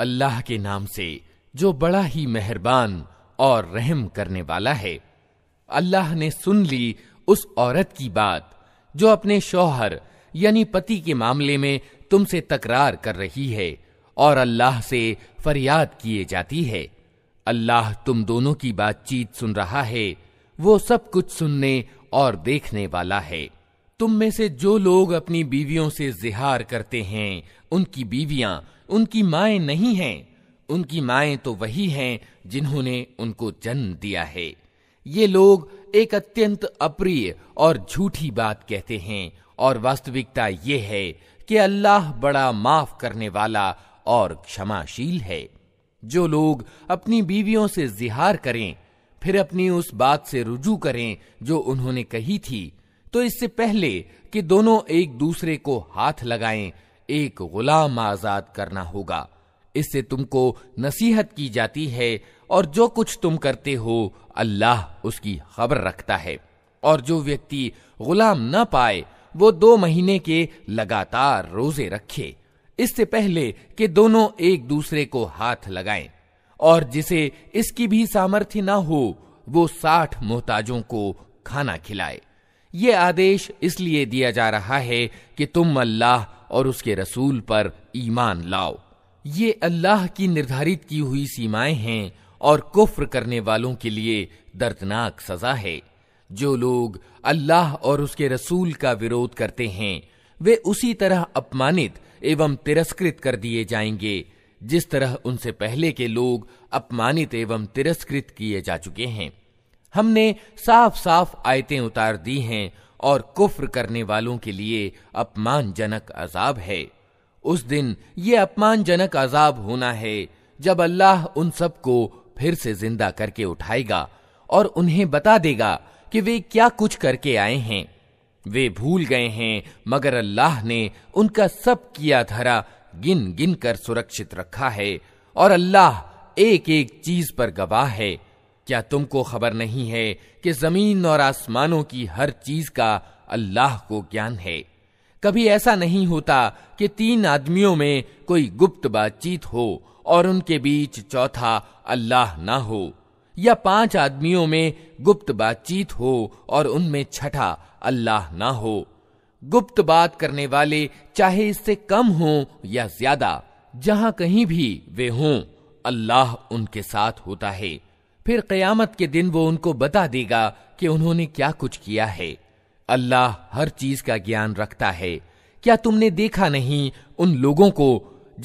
अल्लाह के नाम से जो बड़ा ही मेहरबान और रहम करने वाला है अल्लाह ने सुन ली उस औरत की बात जो अपने शौहर यानी पति के मामले में तुमसे तकरार कर रही है और अल्लाह से फरियाद किए जाती है अल्लाह तुम दोनों की बातचीत सुन रहा है वो सब कुछ सुनने और देखने वाला है तुम में से जो लोग अपनी बीवियों से जिहार करते हैं उनकी बीवियां उनकी माए नहीं हैं उनकी माए तो वही हैं जिन्होंने उनको जन्म दिया है ये लोग एक अत्यंत अप्रिय और झूठी बात कहते हैं और वास्तविकता ये है कि अल्लाह बड़ा माफ करने वाला और क्षमाशील है जो लोग अपनी बीवियों से जिहार करें फिर अपनी उस बात से रुजू करें जो उन्होंने कही थी तो इससे पहले कि दोनों एक दूसरे को हाथ लगाएं, एक गुलाम आजाद करना होगा इससे तुमको नसीहत की जाती है और जो कुछ तुम करते हो अल्लाह उसकी खबर रखता है और जो व्यक्ति गुलाम न पाए वो दो महीने के लगातार रोजे रखे इससे पहले कि दोनों एक दूसरे को हाथ लगाएं और जिसे इसकी भी सामर्थ्य ना हो वो साठ मोहताजों को खाना खिलाए ये आदेश इसलिए दिया जा रहा है कि तुम अल्लाह और उसके रसूल पर ईमान लाओ ये अल्लाह की निर्धारित की हुई सीमाएं हैं और कुफ्र करने वालों के लिए दर्दनाक सजा है जो लोग अल्लाह और उसके रसूल का विरोध करते हैं वे उसी तरह अपमानित एवं तिरस्कृत कर दिए जाएंगे जिस तरह उनसे पहले के लोग अपमानित एवं तिरस्कृत किए जा चुके हैं हमने साफ साफ आयतें उतार दी हैं और कुफ्र करने वालों के लिए अपमानजनक अजाब है उस दिन ये अपमानजनक अजाब होना है जब अल्लाह उन सबको फिर से जिंदा करके उठाएगा और उन्हें बता देगा कि वे क्या कुछ करके आए हैं वे भूल गए हैं मगर अल्लाह ने उनका सब किया धरा गिन गिन कर सुरक्षित रखा है और अल्लाह एक एक चीज पर गवाह है क्या तुमको खबर नहीं है कि जमीन और आसमानों की हर चीज का अल्लाह को ज्ञान है कभी ऐसा नहीं होता कि तीन आदमियों में कोई गुप्त बातचीत हो और उनके बीच चौथा अल्लाह ना हो या पांच आदमियों में गुप्त बातचीत हो और उनमें छठा अल्लाह ना हो गुप्त बात करने वाले चाहे इससे कम हो या ज्यादा जहां कहीं भी वे हों अल्लाह उनके साथ होता है फिर कयामत के दिन वो उनको बता देगा कि उन्होंने क्या कुछ किया है अल्लाह हर चीज का ज्ञान रखता है क्या तुमने देखा नहीं उन लोगों को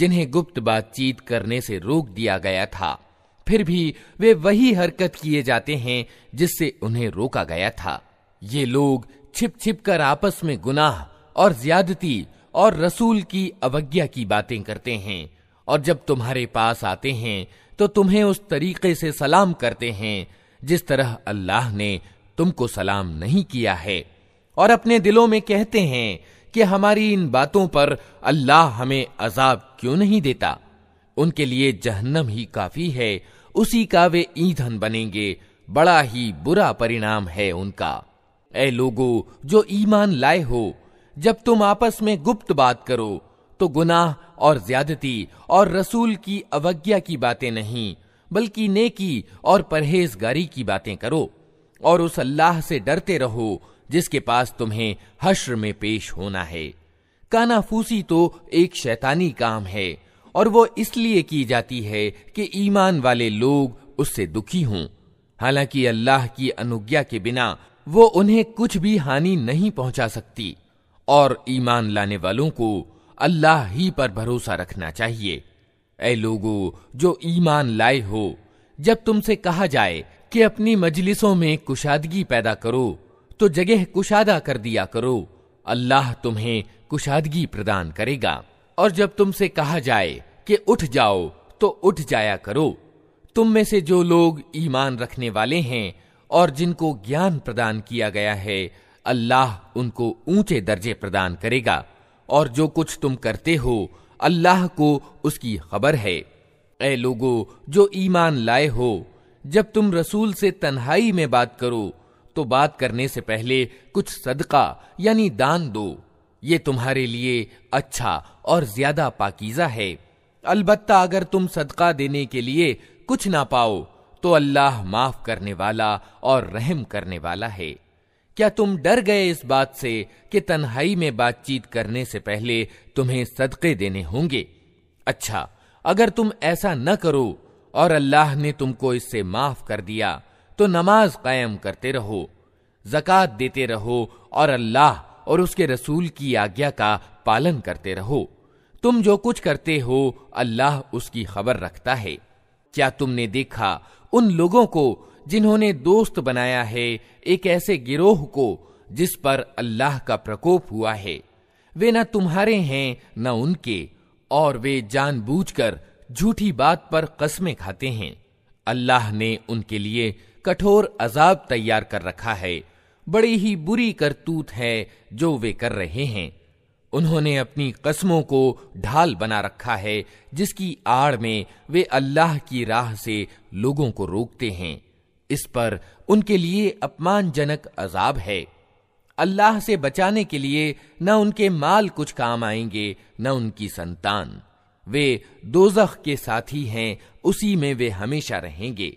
जिन्हें गुप्त बातचीत करने से रोक दिया गया था फिर भी वे वही हरकत किए जाते हैं जिससे उन्हें रोका गया था ये लोग छिप छिप कर आपस में गुनाह और ज्यादती और रसूल की अवज्ञा की बातें करते हैं और जब तुम्हारे पास आते हैं तो तुम्हें उस तरीके से सलाम करते हैं जिस तरह अल्लाह ने तुमको सलाम नहीं किया है और अपने दिलों में कहते हैं कि हमारी इन बातों पर अल्लाह हमें अजाब क्यों नहीं देता उनके लिए जहन्नम ही काफी है उसी का वे ईंधन बनेंगे बड़ा ही बुरा परिणाम है उनका ए लोगो जो ईमान लाए हो जब तुम आपस में गुप्त बात करो तो गुनाह और ज्यादती और रसूल की अवज्ञा की बातें नहीं बल्कि नेकी और परहेजगारी की बातें करो और उस अल्लाह से डरते रहो जिसके पास तुम्हें हश्र में पेश होना है कानाफूसी तो एक शैतानी काम है और वो इसलिए की जाती है कि ईमान वाले लोग उससे दुखी हों हालांकि अल्लाह की अनुज्ञा के बिना वो उन्हें कुछ भी हानि नहीं पहुंचा सकती और ईमान लाने वालों को अल्लाह ही पर भरोसा रखना चाहिए ए लोगो जो ईमान लाए हो जब तुमसे कहा जाए कि अपनी मजलिसों में कुशादगी पैदा करो तो जगह कुशादा कर दिया करो अल्लाह तुम्हें कुशादगी प्रदान करेगा और जब तुमसे कहा जाए कि उठ जाओ तो उठ जाया करो तुम में से जो लोग ईमान रखने वाले हैं और जिनको ज्ञान प्रदान किया गया है अल्लाह उनको ऊंचे दर्जे प्रदान करेगा और जो कुछ तुम करते हो अल्लाह को उसकी खबर है ऐ लोगो जो ईमान लाए हो जब तुम रसूल से तन्हाई में बात करो तो बात करने से पहले कुछ सदका यानी दान दो ये तुम्हारे लिए अच्छा और ज्यादा पाकिजा है अलबत्ता अगर तुम सदका देने के लिए कुछ ना पाओ तो अल्लाह माफ करने वाला और रहम करने वाला है क्या तुम डर गए इस बात से कि तन्हाई में बातचीत करने से पहले तुम्हें सदके देने होंगे अच्छा अगर तुम ऐसा न करो और अल्लाह ने तुमको इससे माफ कर दिया तो नमाज कायम करते रहो जकत देते रहो और अल्लाह और उसके रसूल की आज्ञा का पालन करते रहो तुम जो कुछ करते हो अल्लाह उसकी खबर रखता है क्या तुमने देखा उन लोगों को जिन्होंने दोस्त बनाया है एक ऐसे गिरोह को जिस पर अल्लाह का प्रकोप हुआ है वे न तुम्हारे हैं न उनके और वे जानबूझकर झूठी बात पर कस्में खाते हैं अल्लाह ने उनके लिए कठोर अजाब तैयार कर रखा है बड़ी ही बुरी करतूत है जो वे कर रहे हैं उन्होंने अपनी कस्मों को ढाल बना रखा है जिसकी आड़ में वे अल्लाह की राह से लोगों को रोकते हैं इस पर उनके लिए अपमानजनक अजाब है अल्लाह से बचाने के लिए न उनके माल कुछ काम आएंगे न उनकी संतान वे दोजख के साथी हैं उसी में वे हमेशा रहेंगे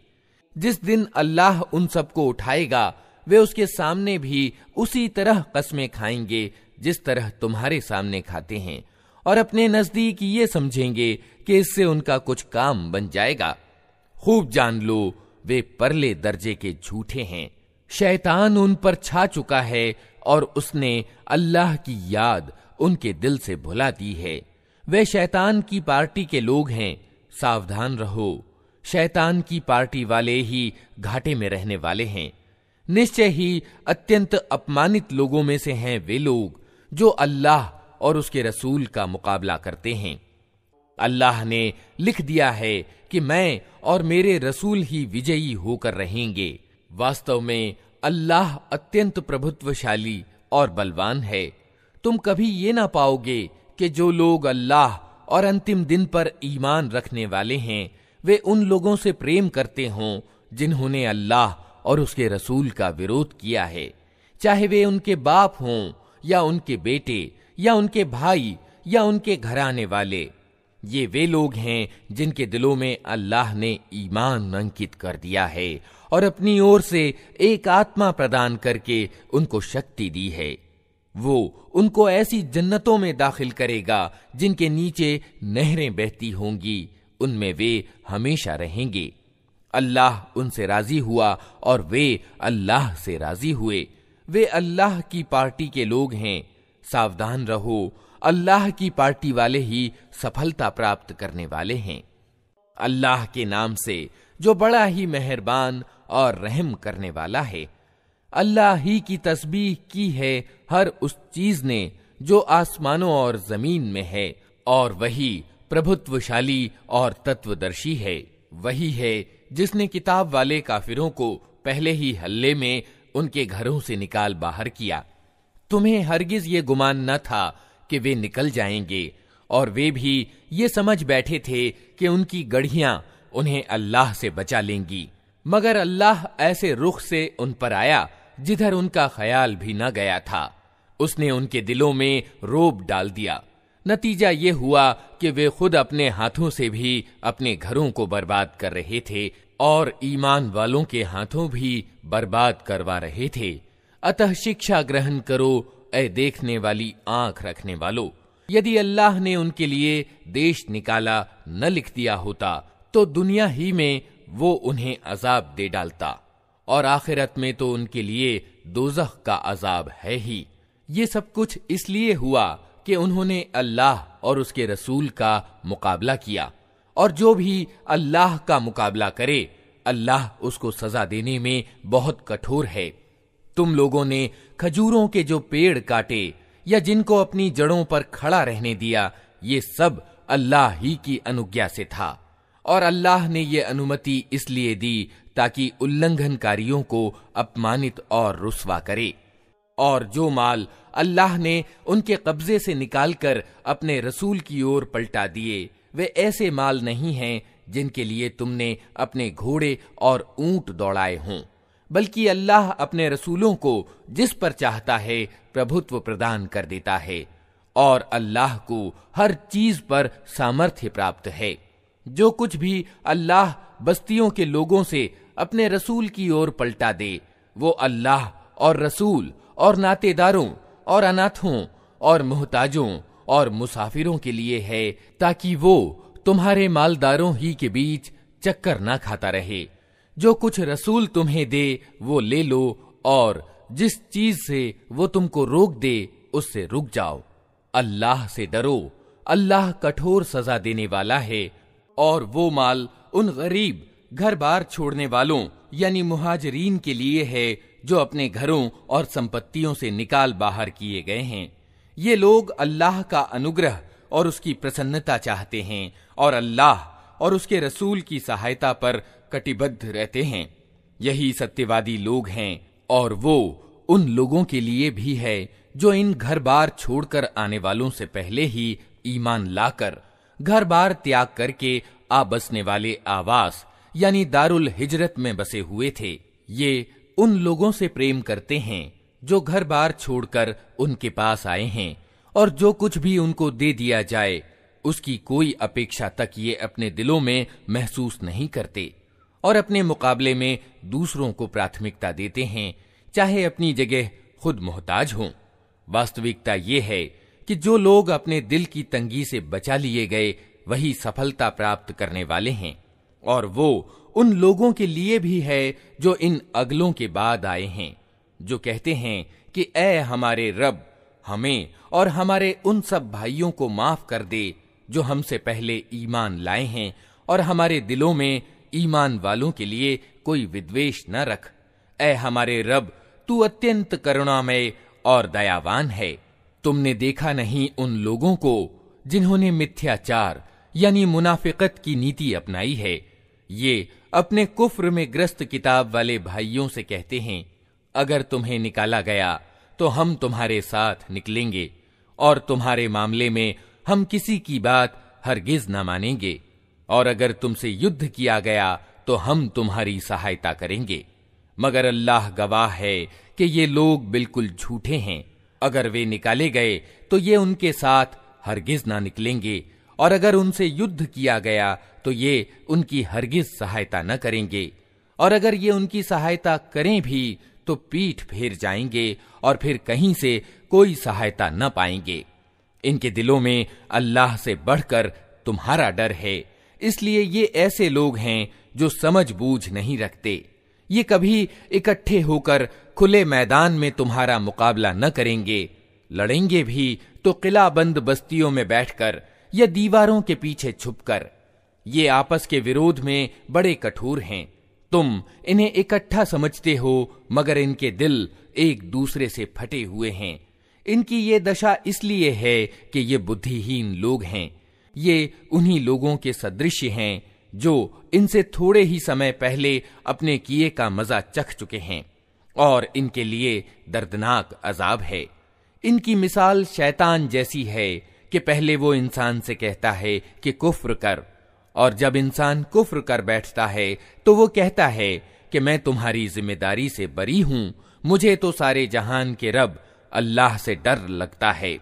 जिस दिन अल्लाह उन सबको उठाएगा वे उसके सामने भी उसी तरह कस्में खाएंगे जिस तरह तुम्हारे सामने खाते हैं और अपने नजदीक ये समझेंगे कि इससे उनका कुछ काम बन जाएगा खूब जान लो वे परले दर्जे के झूठे हैं शैतान उन पर छा चुका है और उसने अल्लाह की याद उनके दिल से भुला दी है वे शैतान की पार्टी के लोग हैं सावधान रहो शैतान की पार्टी वाले ही घाटे में रहने वाले हैं निश्चय ही अत्यंत अपमानित लोगों में से हैं वे लोग जो अल्लाह और उसके रसूल का मुकाबला करते हैं अल्लाह ने लिख दिया है कि मैं और मेरे रसूल ही विजयी होकर रहेंगे वास्तव में अल्लाह अत्यंत प्रभुत्वशाली और बलवान है तुम कभी ये ना पाओगे कि जो लोग अल्लाह और अंतिम दिन पर ईमान रखने वाले हैं वे उन लोगों से प्रेम करते हों जिन्होंने अल्लाह और उसके रसूल का विरोध किया है चाहे वे उनके बाप हों या उनके बेटे या उनके भाई या उनके घराने वाले ये वे लोग हैं जिनके दिलों में अल्लाह ने ईमान अंकित कर दिया है और अपनी ओर से एक आत्मा प्रदान करके उनको शक्ति दी है वो उनको ऐसी जन्नतों में दाखिल करेगा जिनके नीचे नहरें बहती होंगी उनमें वे हमेशा रहेंगे अल्लाह उनसे राजी हुआ और वे अल्लाह से राजी हुए वे अल्लाह की पार्टी के लोग हैं सावधान रहो अल्लाह की पार्टी वाले ही सफलता प्राप्त करने वाले हैं अल्लाह के नाम से जो बड़ा ही मेहरबान और रहम करने वाला है अल्लाह ही की तस्बीह की है हर उस चीज ने जो आसमानों और जमीन में है और वही प्रभुत्वशाली और तत्वदर्शी है वही है जिसने किताब वाले काफिरों को पहले ही हल्ले में उनके घरों से निकाल बाहर किया तुम्हें हरगिज ये गुमान न था कि वे निकल जाएंगे और वे भी ये समझ बैठे थे कि उनकी गढ़िया उन्हें अल्लाह से बचा लेंगी मगर अल्लाह ऐसे रुख से उन पर आया जिधर उनका ख्याल भी न गया था उसने उनके दिलों में रोब डाल दिया नतीजा ये हुआ कि वे खुद अपने हाथों से भी अपने घरों को बर्बाद कर रहे थे और ईमान वालों के हाथों भी बर्बाद करवा रहे थे अतः शिक्षा ग्रहण करो ऐ देखने वाली आंख रखने वालों यदि अल्लाह ने उनके लिए देश निकाला न लिख दिया होता तो दुनिया ही में वो उन्हें अजाब दे डालता और आखिरत में तो उनके लिए दोजह का अजाब है ही ये सब कुछ इसलिए हुआ कि उन्होंने अल्लाह और उसके रसूल का मुकाबला किया और जो भी अल्लाह का मुकाबला करे अल्लाह उसको सजा देने में बहुत कठोर है तुम लोगों ने खजूरों के जो पेड़ काटे या जिनको अपनी जड़ों पर खड़ा रहने दिया ये सब अल्लाह ही की अनुज्ञा से था और अल्लाह ने ये अनुमति इसलिए दी ताकि उल्लंघनकारियों को अपमानित और रुसवा करे और जो माल अल्लाह ने उनके कब्जे से निकालकर अपने रसूल की ओर पलटा दिए वे ऐसे माल नहीं हैं जिनके लिए तुमने अपने घोड़े और ऊंट दौड़ाए हों बल्कि अल्लाह अपने रसूलों को जिस पर चाहता है प्रभुत्व प्रदान कर देता है और अल्लाह को हर चीज पर सामर्थ्य प्राप्त है जो कुछ भी अल्लाह बस्तियों के लोगों से अपने रसूल की ओर पलटा दे वो अल्लाह और रसूल और नातेदारों और अनाथों और मोहताजों और मुसाफिरों के लिए है ताकि वो तुम्हारे मालदारों ही के बीच चक्कर ना खाता रहे जो कुछ रसूल तुम्हें दे वो ले लो और जिस चीज से वो तुमको रोक दे उससे रुक जाओ अल्लाह से डरो अल्लाह कठोर सजा देने वाला है और वो माल उन गरीब घर बार छोड़ने वालों यानी मुहाजरीन के लिए है जो अपने घरों और संपत्तियों से निकाल बाहर किए गए हैं ये लोग अल्लाह का अनुग्रह और उसकी प्रसन्नता चाहते हैं और अल्लाह और उसके रसूल की सहायता पर कटिबद्ध रहते हैं यही सत्यवादी लोग हैं और वो उन लोगों के लिए भी है जो इन घर बार छोड़कर आने वालों से पहले ही ईमान लाकर घर बार त्याग करके आ बसने वाले आवास यानी दारुल हिजरत में बसे हुए थे ये उन लोगों से प्रेम करते हैं जो घर बार छोड़कर उनके पास आए हैं और जो कुछ भी उनको दे दिया जाए उसकी कोई अपेक्षा तक ये अपने दिलों में महसूस नहीं करते और अपने मुकाबले में दूसरों को प्राथमिकता देते हैं चाहे अपनी जगह खुद मोहताज हों वास्तविकता ये है कि जो लोग अपने दिल की तंगी से बचा लिए गए वही सफलता प्राप्त करने वाले हैं और वो उन लोगों के लिए भी है जो इन अगलों के बाद आए हैं जो कहते हैं कि ए हमारे रब हमें और हमारे उन सब भाइयों को माफ कर दे जो हमसे पहले ईमान लाए हैं और हमारे दिलों में ईमान वालों के लिए कोई विद्वेश न रख ए हमारे रब तू अत्यंत करुणामय और दयावान है तुमने देखा नहीं उन लोगों को जिन्होंने मिथ्याचार यानी मुनाफिकत की नीति अपनाई है ये अपने कुफ्र में ग्रस्त किताब वाले भाइयों से कहते हैं अगर तुम्हें निकाला गया तो हम तुम्हारे साथ निकलेंगे और तुम्हारे मामले में हम किसी की बात हरगिज ना मानेंगे और अगर तुमसे युद्ध किया गया तो हम तुम्हारी सहायता करेंगे मगर अल्लाह गवाह है कि ये लोग बिल्कुल झूठे हैं अगर वे निकाले गए तो ये उनके साथ हरगिज ना निकलेंगे और अगर उनसे युद्ध किया गया तो ये उनकी हरगिज सहायता न करेंगे और अगर ये उनकी सहायता करें भी तो पीठ फेर जाएंगे और फिर कहीं से कोई सहायता न पाएंगे इनके दिलों में अल्लाह से बढ़कर तुम्हारा डर है इसलिए ये ऐसे लोग हैं जो समझ बूझ नहीं रखते ये कभी इकट्ठे होकर खुले मैदान में तुम्हारा मुकाबला न करेंगे लड़ेंगे भी तो किला बंद बस्तियों में बैठकर या दीवारों के पीछे छुपकर ये आपस के विरोध में बड़े कठोर हैं तुम इन्हें इकट्ठा समझते हो मगर इनके दिल एक दूसरे से फटे हुए हैं इनकी ये दशा इसलिए है कि ये बुद्धिहीन लोग हैं ये उन्हीं लोगों के सदृश हैं जो इनसे थोड़े ही समय पहले अपने किए का मजा चख चुके हैं और इनके लिए दर्दनाक अजाब है इनकी मिसाल शैतान जैसी है कि पहले वो इंसान से कहता है कि कुफ्र कर और जब इंसान कुफ्र कर बैठता है तो वो कहता है कि मैं तुम्हारी जिम्मेदारी से बरी हूं मुझे तो सारे जहान के रब अल्लाह से डर लगता है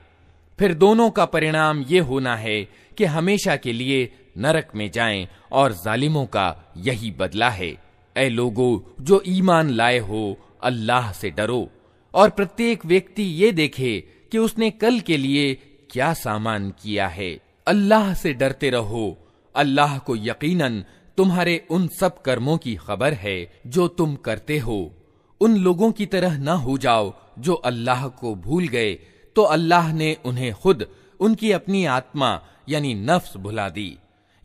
फिर दोनों का परिणाम ये होना है कि हमेशा के लिए नरक में जाएं और जालिमों का यही बदला है ऐ लोगो जो ईमान लाए हो अल्लाह से डरो और प्रत्येक व्यक्ति ये देखे कि उसने कल के लिए क्या सामान किया है अल्लाह से डरते रहो अल्लाह को यकीनन तुम्हारे उन सब कर्मों की खबर है जो तुम करते हो उन लोगों की तरह ना हो जाओ जो अल्लाह को भूल गए तो अल्लाह ने उन्हें खुद उनकी अपनी आत्मा यानी नफ्स भुला दी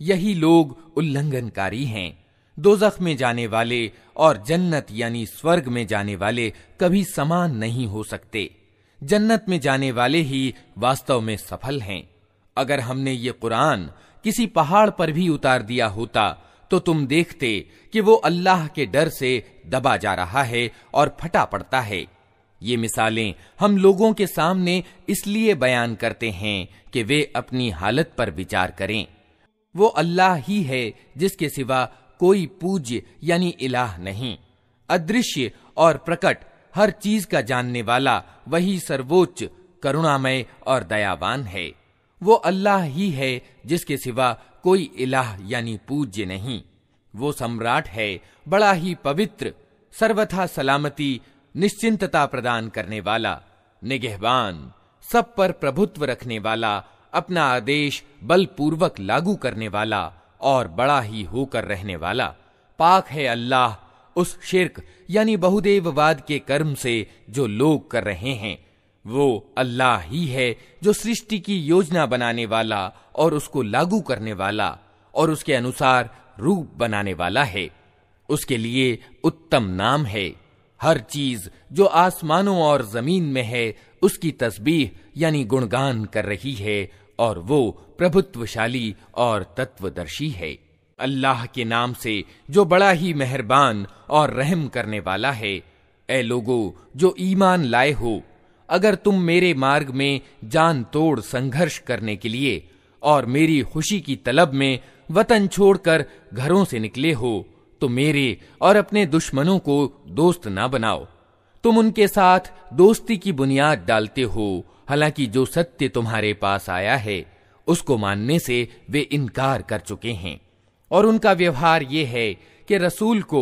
यही लोग उल्लंघनकारी हैं दोजख में जाने वाले और जन्नत यानी स्वर्ग में जाने वाले कभी समान नहीं हो सकते जन्नत में जाने वाले ही वास्तव में सफल हैं अगर हमने ये कुरान किसी पहाड़ पर भी उतार दिया होता तो तुम देखते कि वो अल्लाह के डर से दबा जा रहा है और फटा पड़ता है ये मिसालें हम लोगों के सामने इसलिए बयान करते हैं कि वे अपनी हालत पर विचार करें वो अल्लाह ही है जिसके सिवा कोई पूज्य यानी इलाह नहीं अदृश्य और प्रकट हर चीज का जानने वाला वही सर्वोच्च करुणामय और दयावान है वो अल्लाह ही है जिसके सिवा कोई इलाह यानी पूज्य नहीं वो सम्राट है बड़ा ही पवित्र सर्वथा सलामती निश्चिंतता प्रदान करने वाला निगहबान सब पर प्रभुत्व रखने वाला अपना आदेश बलपूर्वक लागू करने वाला और बड़ा ही होकर रहने वाला पाक है अल्लाह उस शिरक यानी बहुदेववाद के कर्म से जो लोग कर रहे हैं वो अल्लाह ही है जो सृष्टि की योजना बनाने वाला और उसको लागू करने वाला और उसके अनुसार रूप बनाने वाला है उसके लिए उत्तम नाम है हर चीज जो आसमानों और जमीन में है उसकी तस्बीह यानी गुणगान कर रही है और वो प्रभुत्वशाली और तत्वदर्शी है अल्लाह के नाम से जो बड़ा ही मेहरबान और रहम करने वाला है ऐ लोगो जो ईमान लाए हो अगर तुम मेरे मार्ग में जान तोड़ संघर्ष करने के लिए और मेरी खुशी की तलब में वतन छोड़कर घरों से निकले हो तो मेरे और अपने दुश्मनों को दोस्त ना बनाओ तुम उनके साथ दोस्ती की बुनियाद डालते हो हालांकि जो सत्य तुम्हारे पास आया है उसको मानने से वे इनकार कर चुके हैं और उनका व्यवहार ये है कि रसूल को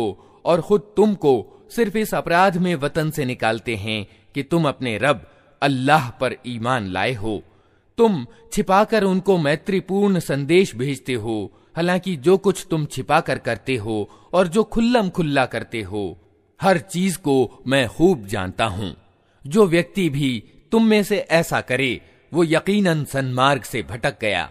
और खुद तुमको सिर्फ इस अपराध में वतन से निकालते हैं कि तुम अपने रब अल्लाह पर ईमान लाए हो तुम छिपाकर उनको मैत्रीपूर्ण संदेश भेजते हो हालांकि जो कुछ तुम छिपा कर करते हो और जो खुल्लम खुल्ला करते हो हर चीज को मैं खूब जानता हूं जो व्यक्ति भी तुम में से ऐसा करे वो यकीनन सन्मार्ग से भटक गया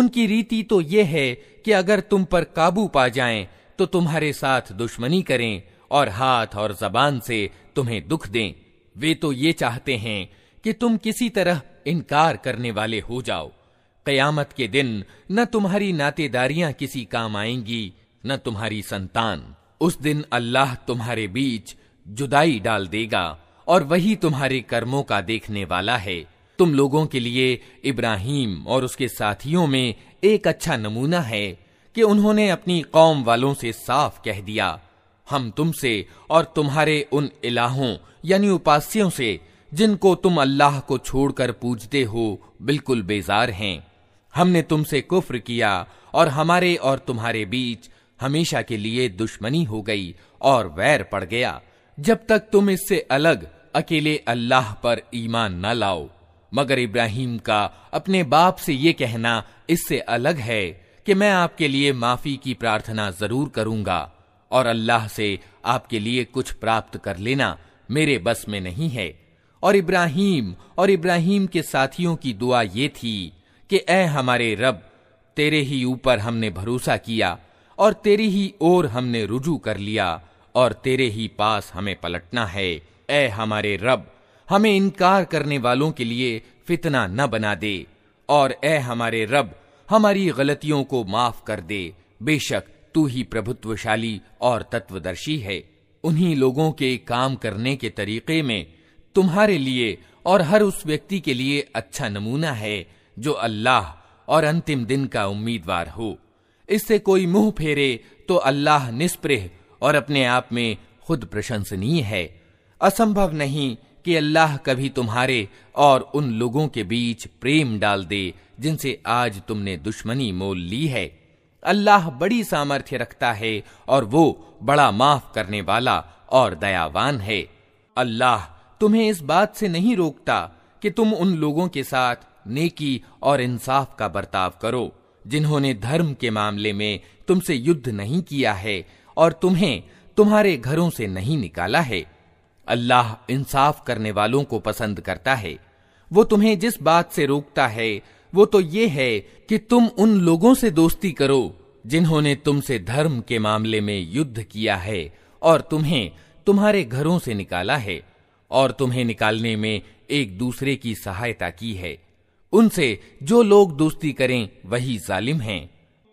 उनकी रीति तो ये है कि अगर तुम पर काबू पा जाएं तो तुम्हारे साथ दुश्मनी करें और हाथ और जबान से तुम्हें दुख दें वे तो ये चाहते हैं कि तुम किसी तरह इनकार करने वाले हो जाओ कयामत के दिन न तुम्हारी नातेदारियां किसी काम आएंगी न तुम्हारी संतान उस दिन अल्लाह तुम्हारे बीच जुदाई डाल देगा और वही तुम्हारे कर्मों का देखने वाला है तुम लोगों के लिए इब्राहिम और उसके साथियों में एक अच्छा नमूना है कि उन्होंने अपनी कौम वालों से साफ कह दिया हम तुमसे और तुम्हारे उन इलाहों यानी उपास्यों से जिनको तुम अल्लाह को छोड़कर पूजते हो बिल्कुल बेजार हैं हमने तुमसे कुफ्र किया और हमारे और तुम्हारे बीच हमेशा के लिए दुश्मनी हो गई और वैर पड़ गया जब तक तुम इससे अलग अकेले अल्लाह पर ईमान न लाओ मगर इब्राहिम का अपने बाप से ये कहना इससे अलग है कि मैं आपके लिए माफी की प्रार्थना जरूर करूंगा और अल्लाह से आपके लिए कुछ प्राप्त कर लेना मेरे बस में नहीं है और इब्राहिम और इब्राहिम के साथियों की दुआ ये थी कि ए हमारे रब तेरे ही ऊपर हमने भरोसा किया और तेरी ही ओर हमने रुजू कर लिया और तेरे ही पास हमें पलटना है ए हमारे रब हमें इनकार करने वालों के लिए फितना न बना दे और ए हमारे रब हमारी गलतियों को माफ कर दे बेशक तू ही प्रभुत्वशाली और तत्वदर्शी है उन्हीं लोगों के काम करने के तरीके में तुम्हारे लिए और हर उस व्यक्ति के लिए अच्छा नमूना है जो अल्लाह और अंतिम दिन का उम्मीदवार हो इससे कोई मुंह फेरे तो अल्लाह निष्प्रह और अपने आप में खुद प्रशंसनीय है असंभव नहीं कि अल्लाह कभी तुम्हारे और उन लोगों के बीच प्रेम डाल दे जिनसे आज तुमने दुश्मनी मोल ली है अल्लाह बड़ी सामर्थ्य रखता है और वो बड़ा माफ करने वाला और दयावान है अल्लाह तुम्हें इस बात से नहीं रोकता कि तुम उन लोगों के साथ नेकी और इंसाफ का बर्ताव करो जिन्होंने धर्म के मामले में तुमसे युद्ध नहीं किया है और तुम्हें तुम्हारे घरों से नहीं निकाला है अल्लाह इंसाफ करने वालों को पसंद करता है वो तुम्हें जिस बात से रोकता है वो तो ये है कि तुम उन लोगों से दोस्ती करो जिन्होंने तुमसे धर्म के मामले में युद्ध किया है और तुम्हें तुम्हारे घरों से निकाला है और तुम्हें निकालने में एक दूसरे की सहायता की है उनसे जो लोग दोस्ती करें वही जालिम हैं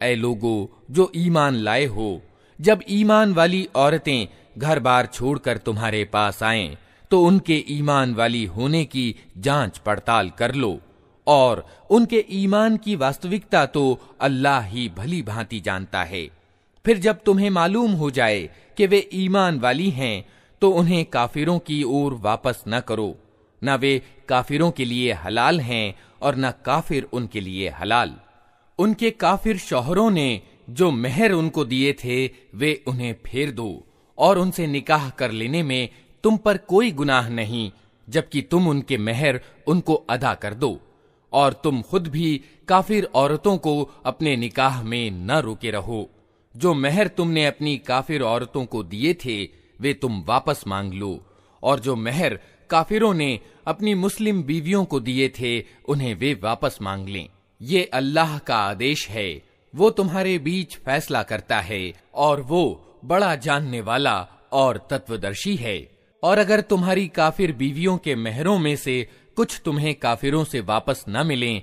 ऐ लोगो जो ईमान लाए हो जब ईमान वाली औरतें घर बार छोड़कर तुम्हारे पास आएं तो उनके ईमान वाली होने की जांच पड़ताल कर लो और उनके ईमान की वास्तविकता तो अल्लाह ही भली भांति जानता है फिर जब तुम्हें मालूम हो जाए कि वे ईमान वाली हैं तो उन्हें काफिरों की ओर वापस न करो न वे काफिरों के लिए हलाल हैं और न काफिर उनके लिए हलाल उनके काफिर शोहरों ने जो मेहर उनको दिए थे वे उन्हें फेर दो और उनसे निकाह कर लेने में तुम पर कोई गुनाह नहीं जबकि तुम उनके मेहर उनको अदा कर दो और तुम खुद भी काफिर औरतों को अपने निकाह में न रोके रहो जो मेहर तुमने अपनी काफिर औरतों को दिए थे वे तुम वापस मांग लो और जो मेहर काफिरों ने अपनी मुस्लिम बीवियों को दिए थे उन्हें वे वापस मांग लें ये अल्लाह का आदेश है वो तुम्हारे बीच फैसला करता है और वो बड़ा जानने वाला और तत्वदर्शी है और अगर तुम्हारी काफिर बीवियों के मेहरों में से कुछ तुम्हें काफिरों से वापस न मिले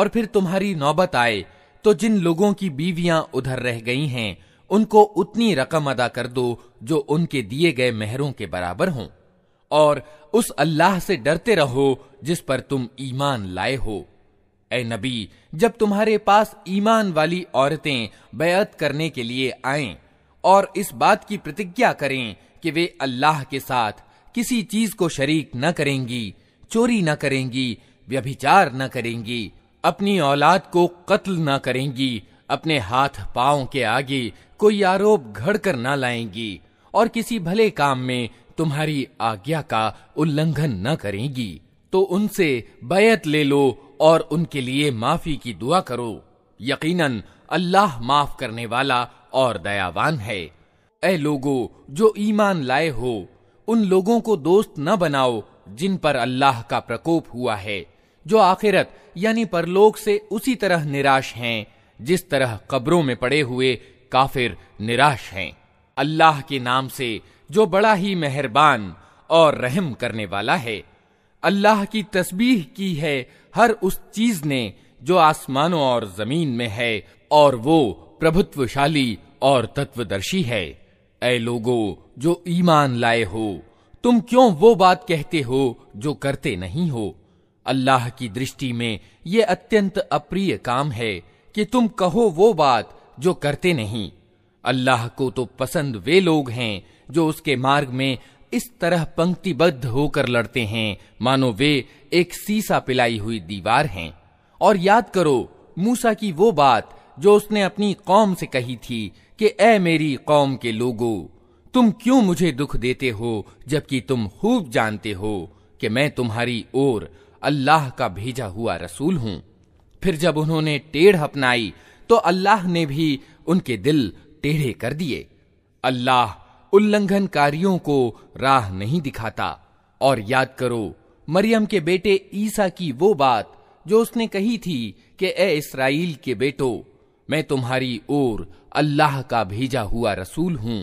और फिर तुम्हारी नौबत आए तो जिन लोगों की बीवियां उधर रह गई हैं उनको उतनी रकम अदा कर दो जो उनके दिए गए मेहरों के बराबर हों और उस अल्लाह से डरते रहो जिस पर तुम ईमान लाए हो ए नबी जब तुम्हारे पास ईमान वाली औरतें बैत करने के लिए आएं और इस बात की प्रतिज्ञा करें कि वे अल्लाह के साथ किसी चीज को शरीक न करेंगी चोरी न करेंगी व्यभिचार न करेंगी अपनी औलाद को कत्ल न करेंगी अपने हाथ पांव के आगे कोई आरोप घड़ कर न लाएंगी और किसी भले काम में तुम्हारी आज्ञा का उल्लंघन न करेंगी तो उनसे बैत ले लो और उनके लिए माफी की दुआ करो यकीनन अल्लाह माफ करने वाला और दयावान है ए लोगो जो ईमान लाए हो उन लोगों को दोस्त न बनाओ जिन पर अल्लाह का प्रकोप हुआ है जो आखिरत यानी परलोक से उसी तरह निराश हैं जिस तरह कब्रों में पड़े हुए काफिर निराश हैं अल्लाह के नाम से जो बड़ा ही मेहरबान और रहम करने वाला है अल्लाह की तस्बीह की है हर उस चीज ने जो आसमानों और जमीन में है और वो प्रभुत्वशाली और तत्वदर्शी है ऐ लोगो जो ईमान लाए हो तुम क्यों वो बात कहते हो जो करते नहीं हो अल्लाह की दृष्टि में ये अत्यंत अप्रिय काम है कि तुम कहो वो बात जो करते नहीं अल्लाह को तो पसंद वे लोग हैं जो उसके मार्ग में इस तरह पंक्तिबद्ध होकर लड़ते हैं मानो वे एक सीसा पिलाई हुई दीवार हैं और याद करो मूसा की वो बात जो उसने अपनी कौम से कही थी कि ए मेरी कौम के लोगो तुम क्यों मुझे दुख देते हो जबकि तुम खूब जानते हो कि मैं तुम्हारी ओर अल्लाह का भेजा हुआ रसूल हूं फिर जब उन्होंने टेढ़ अपनाई तो अल्लाह ने भी उनके दिल टेढ़े कर दिए अल्लाह उल्लंघनकारियों को राह नहीं दिखाता और याद करो मरियम के बेटे ईसा की वो बात जो उसने कही थी कि ए इसराइल के बेटो मैं तुम्हारी ओर अल्लाह का भेजा हुआ रसूल हूं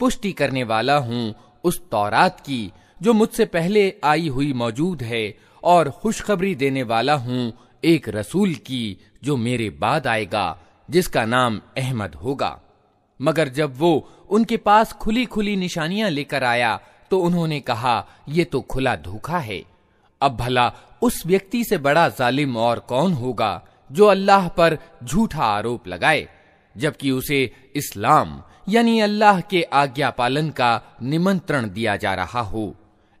पुष्टि करने वाला हूं उस तौरात की जो मुझसे पहले आई हुई मौजूद है और खुशखबरी देने वाला हूं एक रसूल की जो मेरे बाद आएगा जिसका नाम अहमद होगा मगर जब वो उनके पास खुली खुली निशानियां लेकर आया तो उन्होंने कहा यह तो खुला धोखा है अब भला उस व्यक्ति से बड़ा जालिम और कौन होगा जो अल्लाह पर झूठा आरोप लगाए जबकि उसे इस्लाम यानी अल्लाह के आज्ञा पालन का निमंत्रण दिया जा रहा हो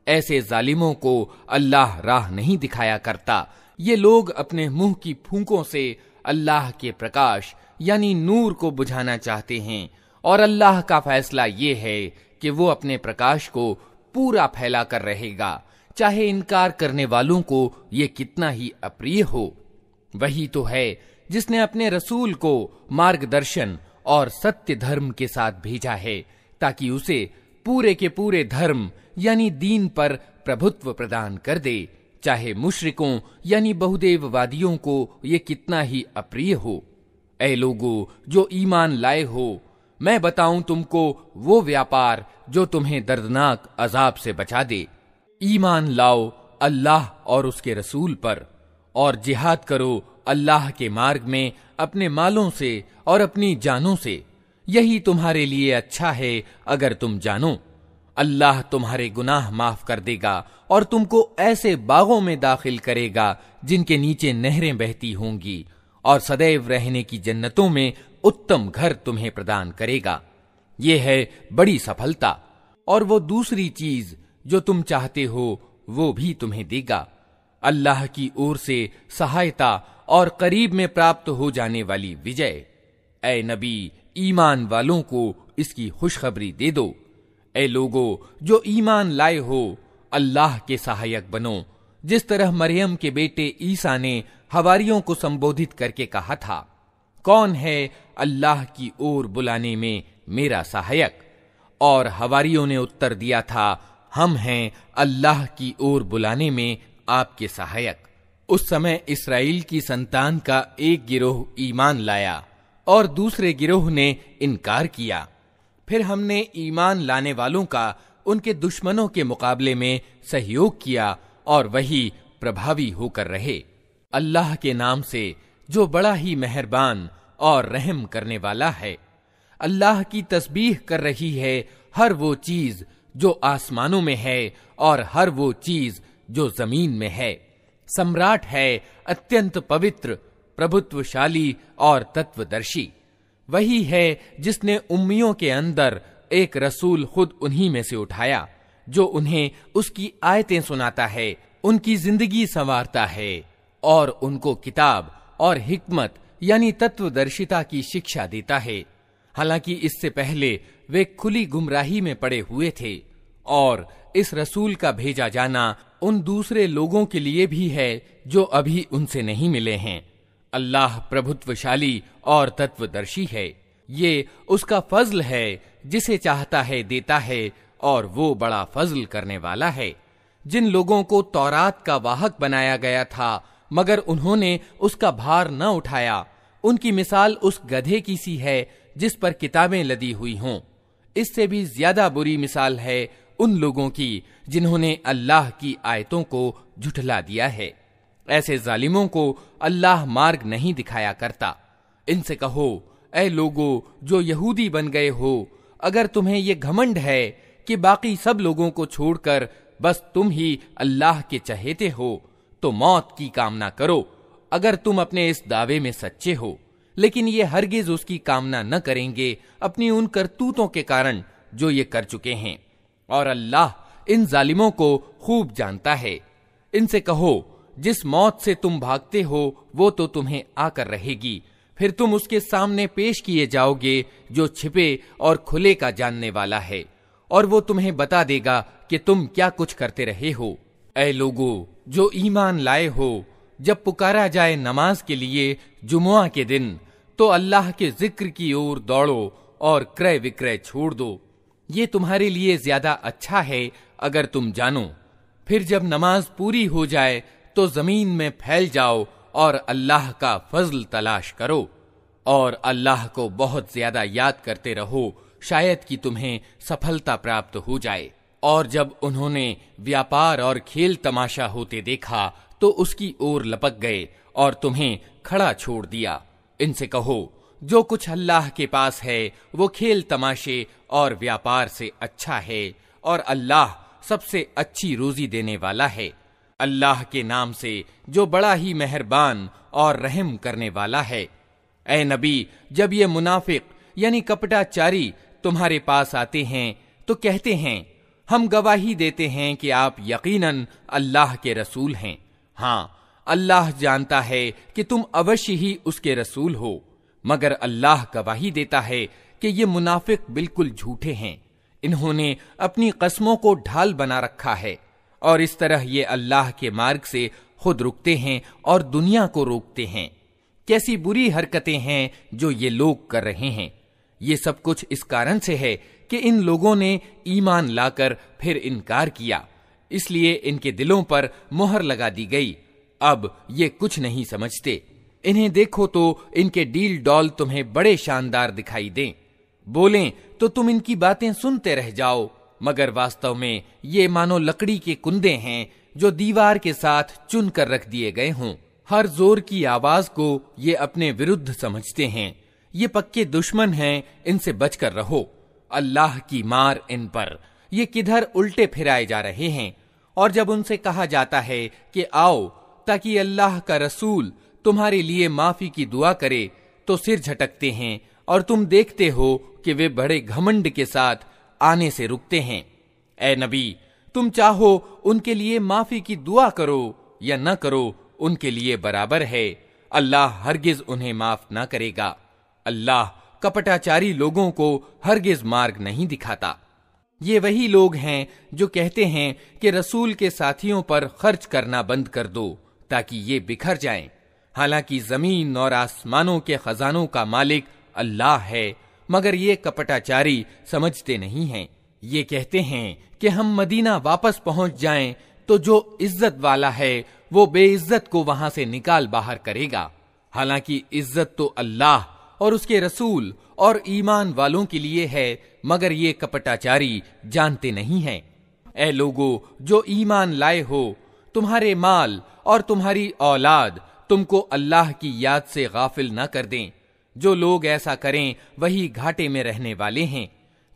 ऐसे जालिमों को अल्लाह राह नहीं दिखाया करता ये लोग अपने मुंह की फूंकों से अल्लाह के प्रकाश यानी नूर को बुझाना चाहते हैं और अल्लाह का फैसला ये है कि वो अपने प्रकाश को पूरा फैला कर रहेगा चाहे इनकार करने वालों को ये कितना ही अप्रिय हो वही तो है जिसने अपने रसूल को मार्गदर्शन और सत्य धर्म के साथ भेजा है ताकि उसे पूरे के पूरे धर्म यानी दीन पर प्रभुत्व प्रदान कर दे चाहे मुश्रिकों यानी बहुदेववादियों को ये कितना ही अप्रिय हो ए लोगो जो ईमान लाए हो मैं बताऊं तुमको वो व्यापार जो तुम्हें दर्दनाक अजाब से बचा दे ईमान लाओ अल्लाह और उसके रसूल पर और जिहाद करो अल्लाह के मार्ग में अपने मालों से और अपनी जानों से यही तुम्हारे लिए अच्छा है अगर तुम जानो अल्लाह तुम्हारे गुनाह माफ कर देगा और तुमको ऐसे बागों में दाखिल करेगा जिनके नीचे नहरें बहती होंगी और सदैव रहने की जन्नतों में उत्तम घर तुम्हें प्रदान करेगा यह है बड़ी सफलता और वो दूसरी चीज जो तुम चाहते हो वो भी तुम्हें देगा अल्लाह की ओर से सहायता और करीब में प्राप्त हो जाने वाली विजय ए नबी ईमान वालों को इसकी खुशखबरी दे दो ए लोगो जो ईमान लाए हो अल्लाह के सहायक बनो जिस तरह मरियम के बेटे ईसा ने हवारियों को संबोधित करके कहा था कौन है अल्लाह की ओर बुलाने में मेरा सहायक और हवारियों ने उत्तर दिया था हम हैं अल्लाह की ओर बुलाने में आपके सहायक उस समय इसराइल की संतान का एक गिरोह ईमान लाया और दूसरे गिरोह ने इनकार किया फिर हमने ईमान लाने वालों का उनके दुश्मनों के मुकाबले में सहयोग किया और वही प्रभावी होकर रहे अल्लाह के नाम से जो बड़ा ही मेहरबान और रहम करने वाला है अल्लाह की तस्बीह कर रही है हर वो चीज जो आसमानों में है और हर वो चीज जो जमीन में है सम्राट है अत्यंत पवित्र प्रभुत्वशाली और तत्वदर्शी वही है जिसने उम्मियों के अंदर एक रसूल खुद उन्हीं में से उठाया जो उन्हें उसकी आयतें सुनाता है उनकी जिंदगी संवारता है और उनको किताब और हिकमत यानी तत्वदर्शिता की शिक्षा देता है हालांकि इससे पहले वे खुली गुमराही में पड़े हुए थे और इस रसूल का भेजा जाना उन दूसरे लोगों के लिए भी है जो अभी उनसे नहीं मिले हैं अल्लाह प्रभुत्वशाली और तत्वदर्शी है ये उसका फजल है जिसे चाहता है देता है और वो बड़ा फजल करने वाला है जिन लोगों को तौरात का वाहक बनाया गया था मगर उन्होंने उसका भार न उठाया उनकी मिसाल उस गधे की सी है जिस पर किताबें लदी हुई हों इससे भी ज्यादा बुरी मिसाल है उन लोगों की जिन्होंने अल्लाह की आयतों को झुठला दिया है ऐसे जालिमों को अल्लाह मार्ग नहीं दिखाया करता इनसे कहो ए लोगो जो यहूदी बन गए हो अगर तुम्हें यह घमंड है कि बाकी सब लोगों को छोड़कर बस तुम ही अल्लाह के चहेते हो तो मौत की कामना करो अगर तुम अपने इस दावे में सच्चे हो लेकिन ये हरगिज उसकी कामना न करेंगे अपनी उन करतूतों के कारण जो ये कर चुके हैं और अल्लाह इन जालिमों को खूब जानता है इनसे कहो जिस मौत से तुम भागते हो वो तो तुम्हें आकर रहेगी फिर तुम उसके सामने पेश किए जाओगे जो छिपे और खुले का जानने वाला है और वो तुम्हें बता देगा कि तुम क्या कुछ करते रहे हो ऐ लोगो जो ईमान लाए हो जब पुकारा जाए नमाज के लिए जुमुआ के दिन तो अल्लाह के जिक्र की ओर दौड़ो और क्रय विक्रय छोड़ दो ये तुम्हारे लिए ज्यादा अच्छा है अगर तुम जानो फिर जब नमाज पूरी हो जाए तो जमीन में फैल जाओ और अल्लाह का फजल तलाश करो और अल्लाह को बहुत ज्यादा याद करते रहो शायद कि तुम्हें सफलता प्राप्त हो जाए और जब उन्होंने व्यापार और खेल तमाशा होते देखा तो उसकी ओर लपक गए और तुम्हें खड़ा छोड़ दिया इनसे कहो जो कुछ अल्लाह के पास है वो खेल तमाशे और व्यापार से अच्छा है और अल्लाह सबसे अच्छी रोजी देने वाला है अल्लाह के नाम से जो बड़ा ही मेहरबान और रहम करने वाला है ए नबी जब ये मुनाफिक यानी कपटाचारी तुम्हारे पास आते हैं तो कहते हैं हम गवाही देते हैं कि आप यकीनन अल्लाह के रसूल हैं हाँ अल्लाह जानता है कि तुम अवश्य ही उसके रसूल हो मगर अल्लाह गवाही देता है कि ये मुनाफिक बिल्कुल झूठे हैं इन्होंने अपनी कस्मों को ढाल बना रखा है और इस तरह ये अल्लाह के मार्ग से खुद रुकते हैं और दुनिया को रोकते हैं कैसी बुरी हरकतें हैं जो ये लोग कर रहे हैं ये सब कुछ इस कारण से है कि इन लोगों ने ईमान लाकर फिर इनकार किया इसलिए इनके दिलों पर मोहर लगा दी गई अब ये कुछ नहीं समझते इन्हें देखो तो इनके डील डॉल तुम्हें बड़े शानदार दिखाई दें बोलें तो तुम इनकी बातें सुनते रह जाओ मगर वास्तव में ये मानो लकड़ी के कुंदे हैं जो दीवार के साथ चुन कर रख दिए गए हों हर जोर की आवाज को ये अपने विरुद्ध समझते हैं ये पक्के दुश्मन हैं इनसे बचकर रहो अल्लाह की मार इन पर ये किधर उल्टे फिराए जा रहे हैं और जब उनसे कहा जाता है कि आओ ताकि अल्लाह का रसूल तुम्हारे लिए माफी की दुआ करे तो सिर झटकते हैं और तुम देखते हो कि वे बड़े घमंड के साथ आने से रुकते हैं ए नबी तुम चाहो उनके लिए माफी की दुआ करो या न करो उनके लिए बराबर है अल्लाह हरगिज उन्हें माफ ना करेगा अल्लाह कपटाचारी लोगों को हरगिज मार्ग नहीं दिखाता ये वही लोग हैं जो कहते हैं कि रसूल के साथियों पर खर्च करना बंद कर दो ताकि ये बिखर जाएं। हालांकि जमीन और आसमानों के खजानों का मालिक अल्लाह है मगर ये कपटाचारी समझते नहीं हैं। ये कहते हैं कि हम मदीना वापस पहुंच जाएं तो जो इज्जत वाला है वो बेइज्जत को वहां से निकाल बाहर करेगा हालांकि इज्जत तो अल्लाह और उसके रसूल और ईमान वालों के लिए है मगर ये कपटाचारी जानते नहीं हैं ऐ लोगो जो ईमान लाए हो तुम्हारे माल और तुम्हारी औलाद तुमको अल्लाह की याद से गाफिल न कर दें जो लोग ऐसा करें वही घाटे में रहने वाले हैं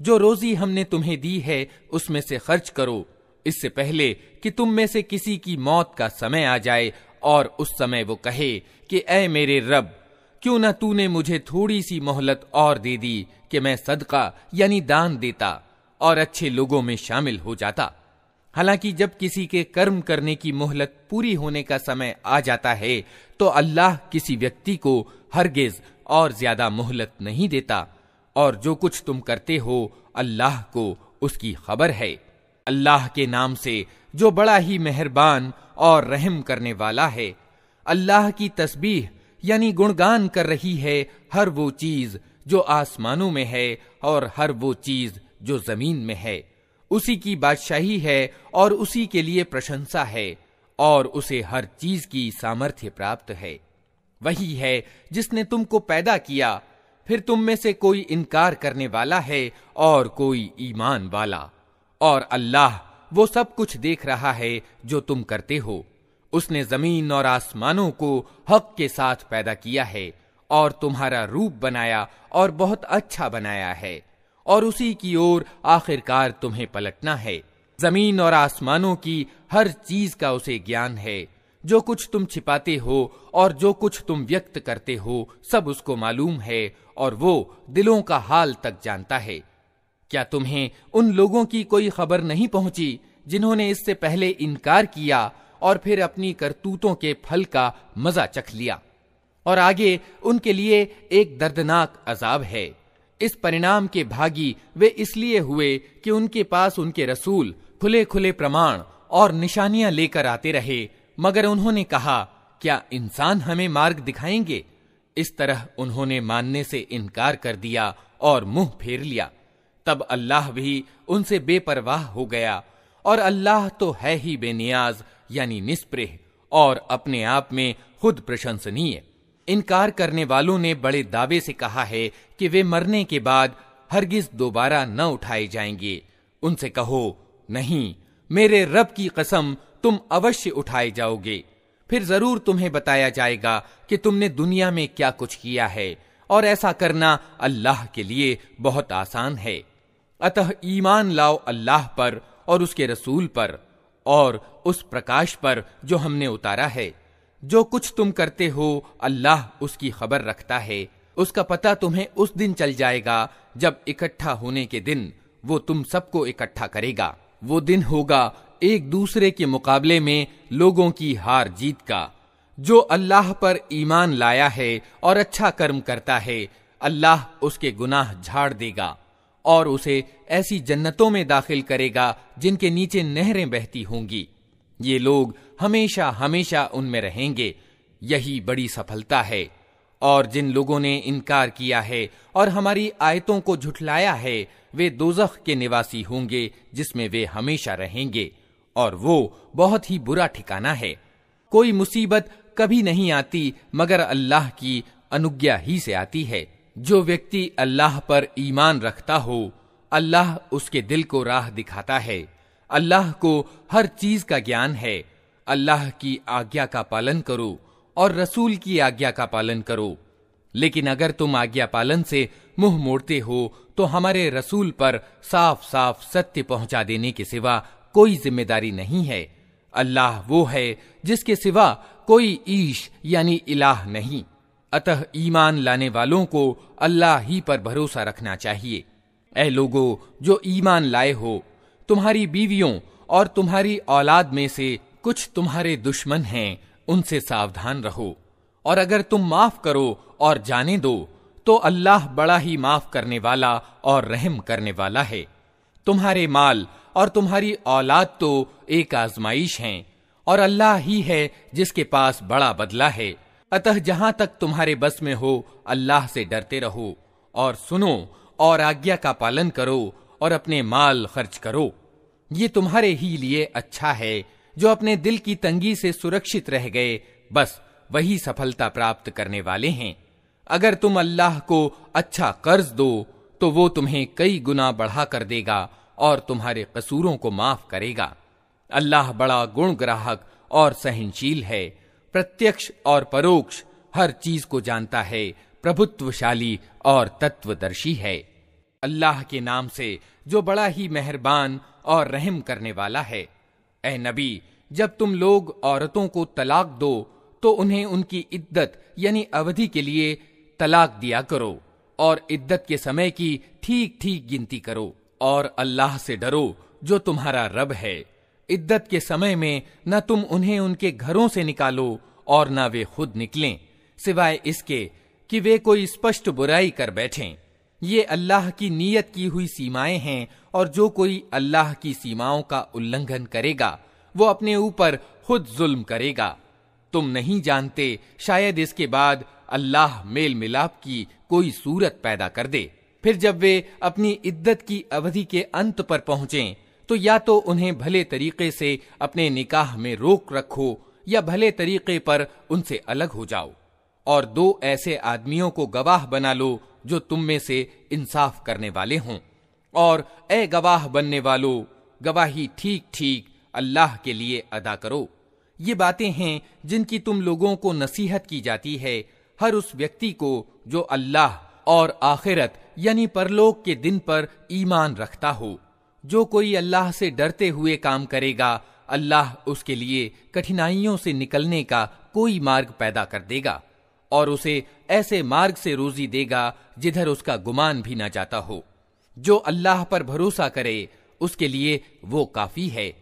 जो रोजी हमने तुम्हें दी है उसमें से खर्च करो इससे पहले कि तुम में से किसी की मौत का समय आ जाए और उस समय वो कहे कि ऐ मेरे रब क्यों न तूने मुझे थोड़ी सी मोहलत और दे दी कि मैं सदका यानी दान देता और अच्छे लोगों में शामिल हो जाता हालांकि जब किसी के कर्म करने की मोहलत पूरी होने का समय आ जाता है तो अल्लाह किसी व्यक्ति को हरगिज और ज्यादा मोहलत नहीं देता और जो कुछ तुम करते हो अल्लाह को उसकी खबर है अल्लाह के नाम से जो बड़ा ही मेहरबान और रहम करने वाला है अल्लाह की तस्बीह यानी गुणगान कर रही है हर वो चीज जो आसमानों में है और हर वो चीज जो जमीन में है उसी की बादशाही है और उसी के लिए प्रशंसा है और उसे हर चीज की सामर्थ्य प्राप्त है वही है जिसने तुमको पैदा किया फिर तुम में से कोई इनकार करने वाला है और कोई ईमान वाला और अल्लाह वो सब कुछ देख रहा है जो तुम करते हो उसने जमीन और आसमानों को हक के साथ पैदा किया है और तुम्हारा रूप बनाया और बहुत अच्छा बनाया है और उसी की ओर आखिरकार तुम्हें पलटना है जमीन और आसमानों की हर चीज का उसे ज्ञान है जो कुछ तुम छिपाते हो और जो कुछ तुम व्यक्त करते हो सब उसको मालूम है और वो दिलों का हाल तक जानता है क्या तुम्हें उन लोगों की कोई खबर नहीं पहुंची जिन्होंने इससे पहले इनकार किया और फिर अपनी करतूतों के फल का मजा चख लिया और आगे उनके लिए एक दर्दनाक अजाब है इस परिणाम के भागी वे इसलिए हुए कि उनके पास उनके रसूल खुले खुले प्रमाण और निशानियां लेकर आते रहे मगर उन्होंने कहा क्या इंसान हमें मार्ग दिखाएंगे इस तरह उन्होंने मानने से इनकार कर दिया और मुंह फेर लिया तब अल्लाह भी उनसे बेपरवाह हो गया और अल्लाह तो है ही बेनियाज यानी निष्प्रेह और अपने आप में खुद प्रशंसनीय इनकार करने वालों ने बड़े दावे से कहा है कि वे मरने के बाद हरगिज दोबारा न उठाए जाएंगे उनसे कहो नहीं मेरे रब की कसम तुम अवश्य उठाए जाओगे फिर जरूर तुम्हें बताया जाएगा कि तुमने दुनिया में क्या कुछ किया है और ऐसा करना अल्लाह के लिए बहुत आसान है अतः ईमान लाओ अल्लाह पर और उसके रसूल पर और उस प्रकाश पर जो हमने उतारा है जो कुछ तुम करते हो अल्लाह उसकी खबर रखता है उसका पता तुम्हें उस दिन चल जाएगा जब इकट्ठा होने के दिन वो तुम सबको इकट्ठा करेगा वो दिन होगा एक दूसरे के मुकाबले में लोगों की हार जीत का जो अल्लाह पर ईमान लाया है और अच्छा कर्म करता है अल्लाह उसके गुनाह झाड़ देगा और उसे ऐसी जन्नतों में दाखिल करेगा जिनके नीचे नहरें बहती होंगी ये लोग हमेशा हमेशा उनमें रहेंगे यही बड़ी सफलता है और जिन लोगों ने इनकार किया है और हमारी आयतों को झुठलाया है वे दोजख के निवासी होंगे जिसमें वे हमेशा रहेंगे और वो बहुत ही बुरा ठिकाना है कोई मुसीबत कभी नहीं आती मगर अल्लाह की अनुज्ञा ही से आती है जो व्यक्ति अल्लाह पर ईमान रखता हो अल्लाह उसके दिल को राह दिखाता है अल्लाह को हर चीज का ज्ञान है अल्लाह की आज्ञा का पालन करो और रसूल की आज्ञा का पालन करो लेकिन अगर तुम आज्ञा पालन से मुंह मोड़ते हो तो हमारे रसूल पर साफ साफ सत्य पहुंचा देने के सिवा कोई जिम्मेदारी नहीं है अल्लाह वो है जिसके सिवा कोई ईश यानी इलाह नहीं अतः ईमान लाने वालों को अल्लाह ही पर भरोसा रखना चाहिए ए लोगो जो ईमान लाए हो तुम्हारी बीवियों और तुम्हारी औलाद में से कुछ तुम्हारे दुश्मन हैं उनसे सावधान रहो और अगर तुम माफ करो और जाने दो तो अल्लाह बड़ा ही माफ करने वाला और रहम करने वाला है तुम्हारे माल और तुम्हारी औलाद तो एक आजमाइश हैं और अल्लाह ही है जिसके पास बड़ा बदला है अतः जहां तक तुम्हारे बस में हो अल्लाह से डरते रहो और सुनो और आज्ञा का पालन करो और अपने माल खर्च करो ये तुम्हारे ही लिए अच्छा है जो अपने दिल की तंगी से सुरक्षित रह गए बस वही सफलता प्राप्त करने वाले हैं अगर तुम अल्लाह को अच्छा कर्ज दो तो वो तुम्हें कई गुना बढ़ा कर देगा और तुम्हारे कसूरों को माफ करेगा अल्लाह बड़ा गुण ग्राहक और सहनशील है प्रत्यक्ष और परोक्ष हर चीज को जानता है प्रभुत्वशाली और तत्वदर्शी है अल्लाह के नाम से जो बड़ा ही मेहरबान और रहम करने वाला है ए नबी जब तुम लोग औरतों को तलाक दो तो उन्हें उनकी इद्दत यानी अवधि के लिए तलाक दिया करो और इद्दत के समय की ठीक ठीक गिनती करो और अल्लाह से डरो जो तुम्हारा रब है इद्दत के समय में न तुम उन्हें उनके घरों से निकालो और न वे खुद निकलें सिवाय इसके कि वे कोई स्पष्ट बुराई कर बैठें ये अल्लाह की नीयत की हुई सीमाएं हैं और जो कोई अल्लाह की सीमाओं का उल्लंघन करेगा वो अपने ऊपर खुद जुल्म करेगा तुम नहीं जानते शायद इसके बाद अल्लाह मेल मिलाप की कोई सूरत पैदा कर दे फिर जब वे अपनी इद्दत की अवधि के अंत पर पहुंचे तो या तो उन्हें भले तरीके से अपने निकाह में रोक रखो या भले तरीके पर उनसे अलग हो जाओ और दो ऐसे आदमियों को गवाह बना लो जो तुम में से इंसाफ करने वाले हों और ए गवाह बनने वालों गवाही ठीक ठीक अल्लाह के लिए अदा करो ये बातें हैं जिनकी तुम लोगों को नसीहत की जाती है हर उस व्यक्ति को जो अल्लाह और आखिरत यानी परलोक के दिन पर ईमान रखता हो जो कोई अल्लाह से डरते हुए काम करेगा अल्लाह उसके लिए कठिनाइयों से निकलने का कोई मार्ग पैदा कर देगा और उसे ऐसे मार्ग से रोजी देगा जिधर उसका गुमान भी ना जाता हो जो अल्लाह पर भरोसा करे उसके लिए वो काफी है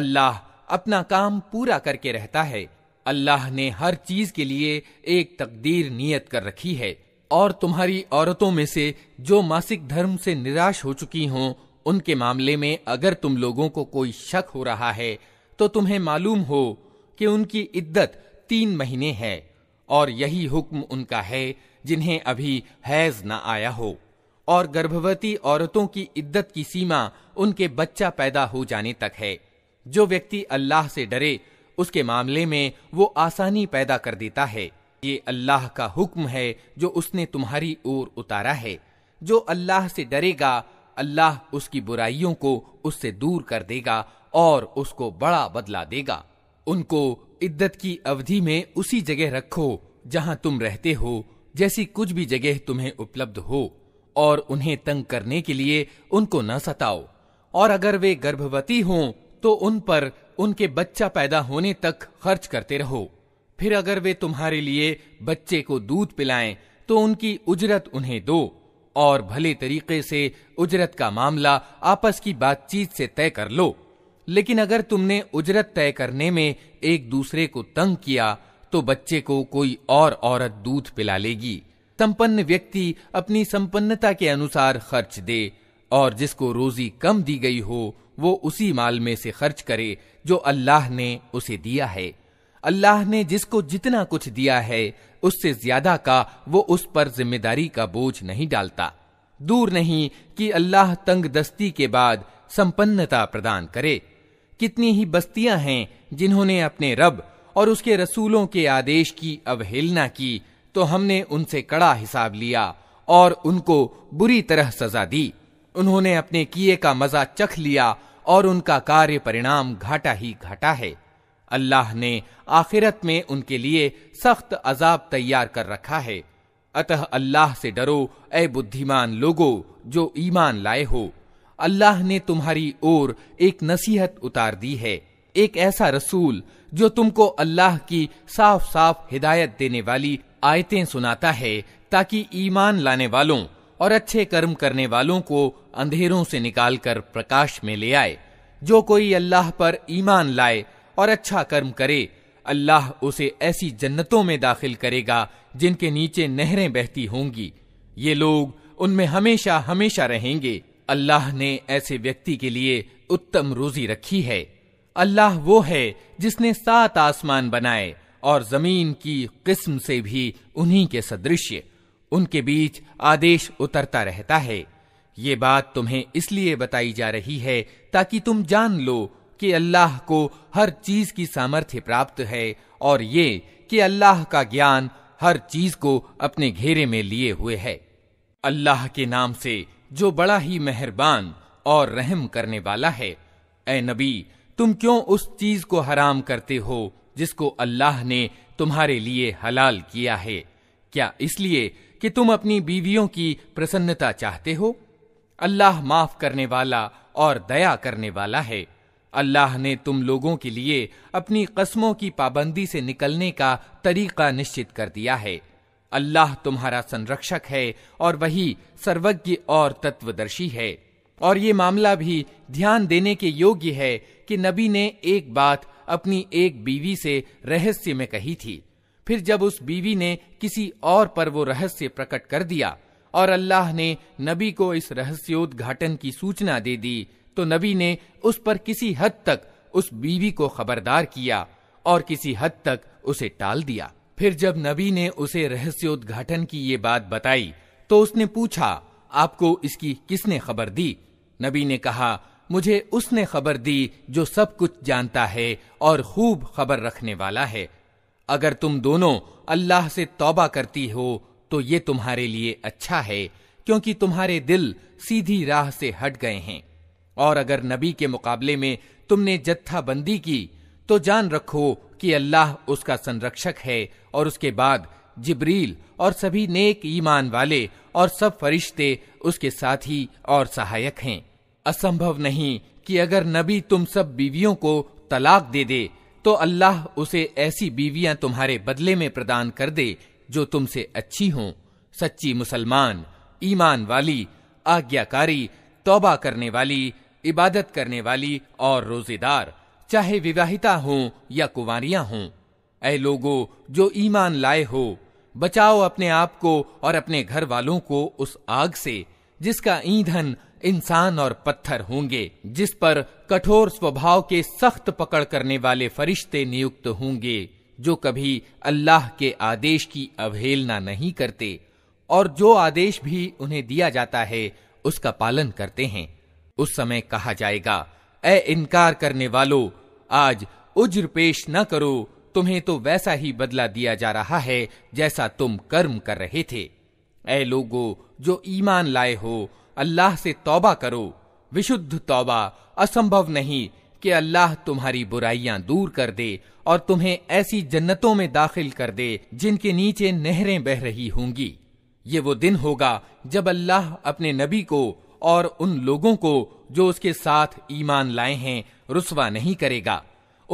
अल्लाह अपना काम पूरा करके रहता है अल्लाह ने हर चीज के लिए एक तकदीर नियत कर रखी है और तुम्हारी औरतों में से जो मासिक धर्म से निराश हो चुकी हों उनके मामले में अगर तुम लोगों को कोई शक हो रहा है तो तुम्हें मालूम हो कि उनकी इद्दत तीन महीने है और यही हुक्म उनका है जिन्हें अभी हैज न आया हो और गर्भवती औरतों की इद्दत की सीमा उनके बच्चा पैदा हो जाने तक है जो व्यक्ति अल्लाह से डरे उसके मामले में वो आसानी पैदा कर देता है ये अल्लाह का हुक्म है जो उसने तुम्हारी ओर उतारा है जो अल्लाह से डरेगा अल्लाह उसकी बुराइयों को उससे दूर कर देगा और उसको बड़ा बदला देगा उनको इद्दत की अवधि में उसी जगह रखो जहां तुम रहते हो जैसी कुछ भी जगह तुम्हें उपलब्ध हो और उन्हें तंग करने के लिए उनको न सताओ और अगर वे गर्भवती हों तो उन पर उनके बच्चा पैदा होने तक खर्च करते रहो फिर अगर वे तुम्हारे लिए बच्चे को दूध पिलाएं तो उनकी उजरत उन्हें दो और भले तरीके से उजरत का मामला आपस की बातचीत से तय कर लो लेकिन अगर तुमने उजरत तय करने में एक दूसरे को तंग किया तो बच्चे को कोई और औरत दूध पिला लेगी संपन्न व्यक्ति अपनी संपन्नता के अनुसार खर्च दे और जिसको रोजी कम दी गई हो वो उसी माल में से खर्च करे जो अल्लाह ने उसे दिया है अल्लाह ने जिसको जितना कुछ दिया है उससे ज्यादा का वो उस पर जिम्मेदारी का बोझ नहीं डालता दूर नहीं कि अल्लाह तंग दस्ती के बाद संपन्नता प्रदान करे कितनी ही बस्तियां हैं जिन्होंने अपने रब और उसके रसूलों के आदेश की अवहेलना की तो हमने उनसे कड़ा हिसाब लिया और उनको बुरी तरह सजा दी उन्होंने अपने किए का मजा चख लिया और उनका कार्य परिणाम घाटा ही घाटा है अल्लाह ने आखिरत में उनके लिए सख्त अजाब तैयार कर रखा है अतः अल्लाह से डरो ऐ बुद्धिमान लोगो जो ईमान लाए हो अल्लाह ने तुम्हारी ओर एक नसीहत उतार दी है एक ऐसा रसूल जो तुमको अल्लाह की साफ साफ हिदायत देने वाली आयतें सुनाता है ताकि ईमान लाने वालों और अच्छे कर्म करने वालों को अंधेरों से निकालकर प्रकाश में ले आए जो कोई अल्लाह पर ईमान लाए और अच्छा कर्म करे अल्लाह उसे ऐसी जन्नतों में दाखिल करेगा जिनके नीचे नहरें बहती होंगी ये लोग उनमें हमेशा हमेशा रहेंगे अल्लाह ने ऐसे व्यक्ति के लिए उत्तम रोजी रखी है अल्लाह वो है जिसने सात आसमान बनाए और जमीन की किस्म से भी उन्हीं के सदृश्य उनके बीच आदेश उतरता रहता है ये बात तुम्हें इसलिए बताई जा रही है ताकि तुम जान लो कि अल्लाह को हर चीज की सामर्थ्य प्राप्त है और ये कि अल्लाह का ज्ञान हर चीज को अपने घेरे में लिए हुए है अल्लाह के नाम से जो बड़ा ही मेहरबान और रहम करने वाला है ए नबी तुम क्यों उस चीज को हराम करते हो जिसको अल्लाह ने तुम्हारे लिए हलाल किया है क्या इसलिए कि तुम अपनी बीवियों की प्रसन्नता चाहते हो अल्लाह माफ करने वाला और दया करने वाला है अल्लाह ने तुम लोगों के लिए अपनी कस्मों की पाबंदी से निकलने का तरीका निश्चित कर दिया है अल्लाह तुम्हारा संरक्षक है और वही सर्वज्ञ और तत्वदर्शी है और ये मामला भी ध्यान देने के योग्य है कि नबी ने एक बात अपनी एक बीवी से रहस्य में कही थी फिर जब उस बीवी ने किसी और पर वो रहस्य प्रकट कर दिया और अल्लाह ने नबी को इस रहस्योद्घाटन की सूचना दे दी तो नबी ने उस पर किसी हद तक उस बीवी को खबरदार किया और किसी हद तक उसे टाल दिया फिर जब नबी ने उसे रहस्योद्घाटन की ये बात बताई तो उसने पूछा आपको इसकी किसने खबर दी नबी ने कहा मुझे उसने खबर दी जो सब कुछ जानता है और खूब खबर रखने वाला है अगर तुम दोनों अल्लाह से तौबा करती हो तो ये तुम्हारे लिए अच्छा है क्योंकि तुम्हारे दिल सीधी राह से हट गए हैं और अगर नबी के मुकाबले में तुमने जत्थाबंदी की तो जान रखो कि अल्लाह उसका संरक्षक है और उसके बाद जिब्रील और सभी नेक ईमान वाले और सब फरिश्ते उसके साथी और सहायक हैं असंभव नहीं कि अगर नबी तुम सब बीवियों को तलाक दे दे तो अल्लाह उसे ऐसी बीवियां तुम्हारे बदले में प्रदान कर दे जो तुमसे अच्छी हों सच्ची मुसलमान ईमान वाली आज्ञाकारी तौबा करने वाली इबादत करने वाली और रोजेदार चाहे विवाहिता हो या कुंवरियां हों ऐ लोगो जो ईमान लाए हो बचाओ अपने आप को और अपने घर वालों को उस आग से जिसका ईंधन इंसान और पत्थर होंगे जिस पर कठोर स्वभाव के सख्त पकड़ करने वाले फरिश्ते नियुक्त होंगे जो कभी अल्लाह के आदेश की अवहेलना नहीं करते और जो आदेश भी उन्हें दिया जाता है उसका पालन करते हैं उस समय कहा जाएगा ए इनकार करने वालों आज उज्र पेश न करो तुम्हें तो वैसा ही बदला दिया जा रहा है जैसा तुम कर्म कर रहे थे ए लोगो जो ईमान लाए हो अल्लाह से तौबा करो विशुद्ध तौबा असंभव नहीं कि अल्लाह तुम्हारी बुराइयां दूर कर दे और तुम्हें ऐसी जन्नतों में दाखिल कर दे जिनके नीचे नहरें बह रही होंगी ये वो दिन होगा जब अल्लाह अपने नबी को और उन लोगों को जो उसके साथ ईमान लाए हैं रुसवा नहीं करेगा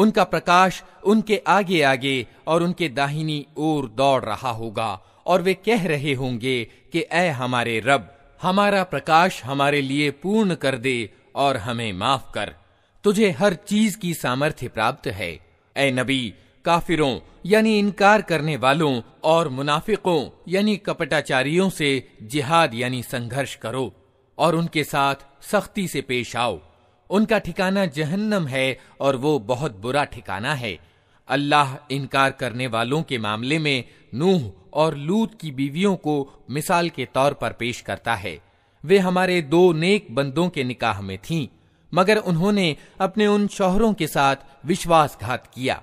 उनका प्रकाश उनके आगे आगे और उनके दाहिनी ओर दौड़ रहा होगा और वे कह रहे होंगे कि ए हमारे रब हमारा प्रकाश हमारे लिए पूर्ण कर दे और हमें माफ कर तुझे हर चीज की सामर्थ्य प्राप्त है ए नबी काफिरों यानी इनकार करने वालों और मुनाफिकों यानी कपटाचारियों से जिहाद यानी संघर्ष करो और उनके साथ सख्ती से पेश आओ उनका ठिकाना जहन्नम है और वो बहुत बुरा ठिकाना है अल्लाह इनकार करने वालों के मामले में नूह और लूत की बीवियों को मिसाल के तौर पर पेश करता है वे हमारे दो नेक बंदों के निकाह में थीं मगर उन्होंने अपने उन शोहरों के साथ विश्वासघात किया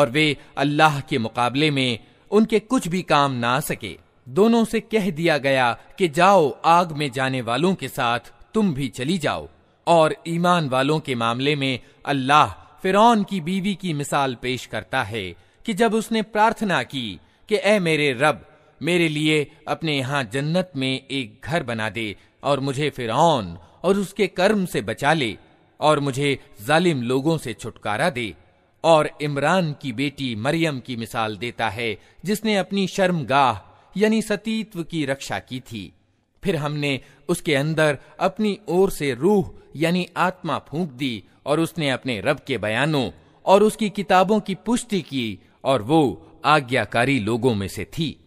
और वे अल्लाह के मुकाबले में उनके कुछ भी काम ना सके दोनों से कह दिया गया कि जाओ आग में जाने वालों के साथ तुम भी चली जाओ और ईमान वालों के मामले में अल्लाह फिरौन की बीवी की मिसाल पेश करता है कि जब उसने प्रार्थना की कि ए मेरे रब मेरे लिए अपने यहाँ जन्नत में एक घर बना दे और मुझे फिरौन और उसके कर्म से बचा ले और मुझे जालिम लोगों से छुटकारा दे और इमरान की बेटी मरियम की मिसाल देता है जिसने अपनी शर्मगाह यानी सतीत्व की रक्षा की थी फिर हमने उसके अंदर अपनी ओर से रूह यानी आत्मा फूंक दी और उसने अपने रब के बयानों और उसकी किताबों की पुष्टि की और वो आज्ञाकारी लोगों में से थी